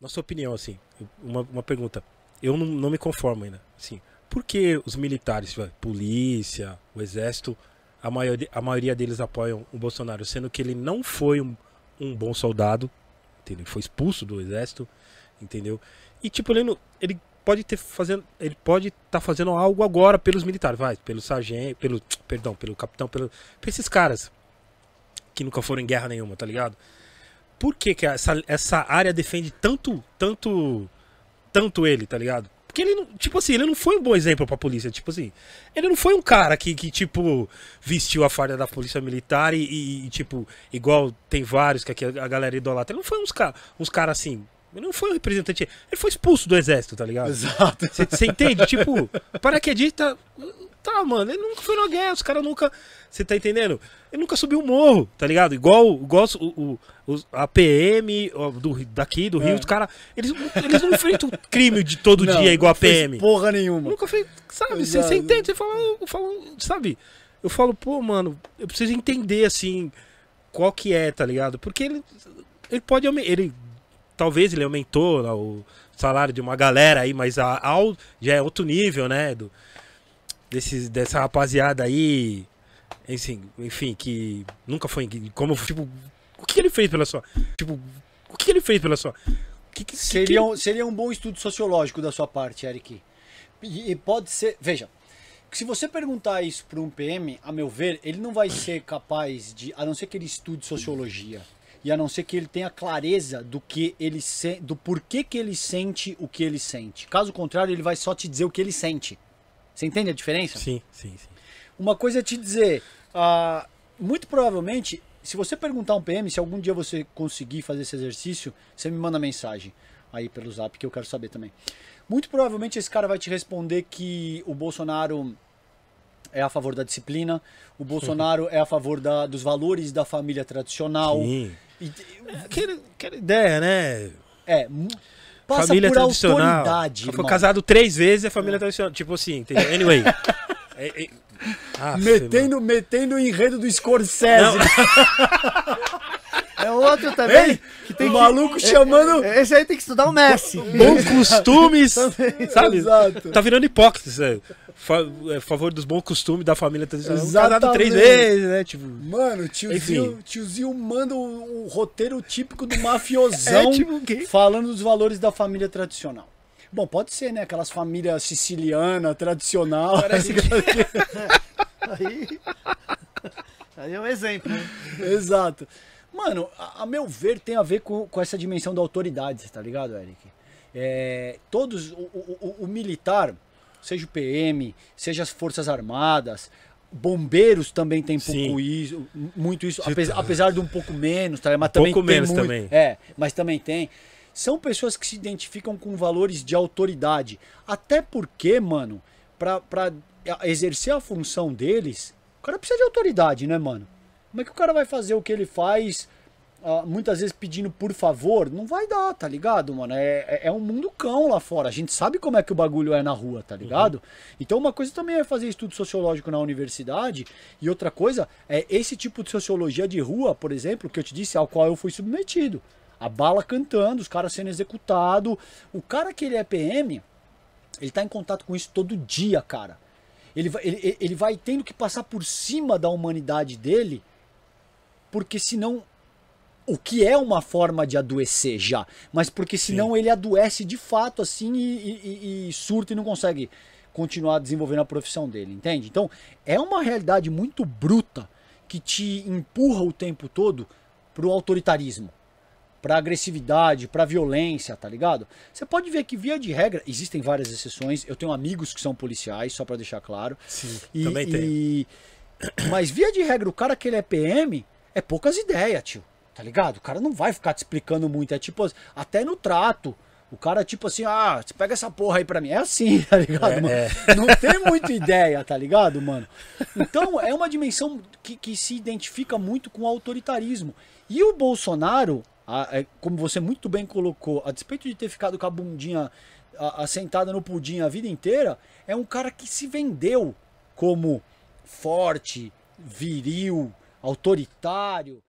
na sua opinião, assim, uma, uma pergunta. Eu não, não me conformo ainda. Assim, por que os militares, polícia, o exército, a maioria, a maioria deles apoiam o Bolsonaro, sendo que ele não foi um, um bom soldado, entendeu? Foi expulso do exército, entendeu? E tipo, ele, ele pode ter fazendo, ele pode estar tá fazendo algo agora pelos militares, vai, pelo sargento, pelo, perdão, pelo capitão, pelo, esses caras que nunca foram em guerra nenhuma, tá ligado? por que, que essa, essa área defende tanto, tanto, tanto ele, tá ligado? Porque ele, não, tipo assim, ele não foi um bom exemplo pra polícia, tipo assim. Ele não foi um cara que, que tipo, vestiu a farda da polícia militar e, e, e tipo, igual tem vários que aqui a galera idolatra. Ele não foi uns caras uns cara assim, ele não foi um representante. Ele foi expulso do exército, tá ligado? Exato. Você entende? tipo, paraquedista. Tá, mano, ele nunca foi na guerra, os caras nunca. Você tá entendendo? Ele nunca subiu o morro, tá ligado? Igual, igual o, o, o a PM do, daqui, do Rio, é. os caras. Eles, eles não enfrentam crime de todo não, dia igual a PM. porra nenhuma. Nunca fez. Sabe, você, você, entende? Você fala, eu falo, sabe? Eu falo, pô, mano, eu preciso entender assim qual que é, tá ligado? Porque ele. Ele pode. Ele. Talvez ele aumentou lá, o salário de uma galera aí, mas a, a, já é outro nível, né? Do, dessa rapaziada aí, enfim, enfim, que nunca foi. Como, tipo, o que ele fez pela sua. Tipo, o que ele fez pela sua. Que, que, seria, um, seria um bom estudo sociológico da sua parte, Eric. E, e pode ser. Veja, se você perguntar isso para um PM, a meu ver, ele não vai ser capaz de. A não ser que ele estude sociologia. E a não ser que ele tenha clareza do que ele se, do porquê que ele sente o que ele sente. Caso contrário, ele vai só te dizer o que ele sente. Você entende a diferença? Sim, sim, sim. Uma coisa é te dizer, uh, muito provavelmente, se você perguntar um PM, se algum dia você conseguir fazer esse exercício, você me manda mensagem aí pelo zap que eu quero saber também. Muito provavelmente esse cara vai te responder que o Bolsonaro é a favor da disciplina, o Bolsonaro é a favor da, dos valores da família tradicional. Sim. E, é, ideia, né? É, passa família por tradicional. autoridade. Foi casado três vezes é família é. tradicional. Tipo assim, entendeu? Anyway. é, é... Aff, metendo, metendo o enredo do Scorsese. É outro também. Ei, que tem o que, maluco é, chamando. É, esse aí tem que estudar o Messi. Bons costumes. sabe? Exato. Tá virando hipócrita, sério. Fa é, favor dos bons costumes da família. Tá Exatamente. três vezes, né? Tipo, Mano, tiozinho, tiozinho manda o, o, roteiro típico do mafiosão é, tipo, falando dos valores da família tradicional. Bom, pode ser, né? Aquelas famílias siciliana, tradicional. Parece que... aí, aí é um exemplo. Né? Exato. Mano, a, a, meu ver tem a ver com, com essa dimensão da autoridade, tá ligado, Eric? É, todos, o, o, o, militar, seja o PM, seja as Forças Armadas, bombeiros também tem pouco isso, muito isso, apesar, tá. apesar, de um pouco menos, tá? mas um também pouco tem menos muito, também. É, mas também tem. São pessoas que se identificam com valores de autoridade. Até porque, mano, pra, pra exercer a função deles, o cara precisa de autoridade, né, mano? Como é que o cara vai fazer o que ele faz, uh, muitas vezes pedindo por favor? Não vai dar, tá ligado, mano? É, é, é um mundo cão lá fora. A gente sabe como é que o bagulho é na rua, tá ligado? Uhum. Então, uma coisa também é fazer estudo sociológico na universidade, e outra coisa é esse tipo de sociologia de rua, por exemplo, que eu te disse, ao qual eu fui submetido. A bala cantando, os caras sendo executados. O cara que ele é PM, ele tá em contato com isso todo dia, cara. Ele, ele, ele vai tendo que passar por cima da humanidade dele porque senão o que é uma forma de adoecer já, mas porque senão Sim. ele adoece de fato assim e, e, e, surta e não consegue continuar desenvolvendo a profissão dele, entende? Então é uma realidade muito bruta que te empurra o tempo todo para o autoritarismo, para agressividade, para violência, tá ligado? Você pode ver que via de regra existem várias exceções. Eu tenho amigos que são policiais, só para deixar claro. Sim, e, também tem. Mas via de regra o cara que ele é PM é poucas ideias, tio. Tá ligado? O cara não vai ficar te explicando muito. É tipo, até no trato. O cara, tipo assim, ah, você pega essa porra aí pra mim. É assim, tá ligado, é, mano? É. Não tem muita ideia, tá ligado, mano? Então, é uma dimensão que, que se identifica muito com o autoritarismo. E o Bolsonaro, a, a, é, como você muito bem colocou, a despeito de ter ficado com a bundinha assentada no pudim a vida inteira, é um cara que se vendeu como forte, viril, autoritário.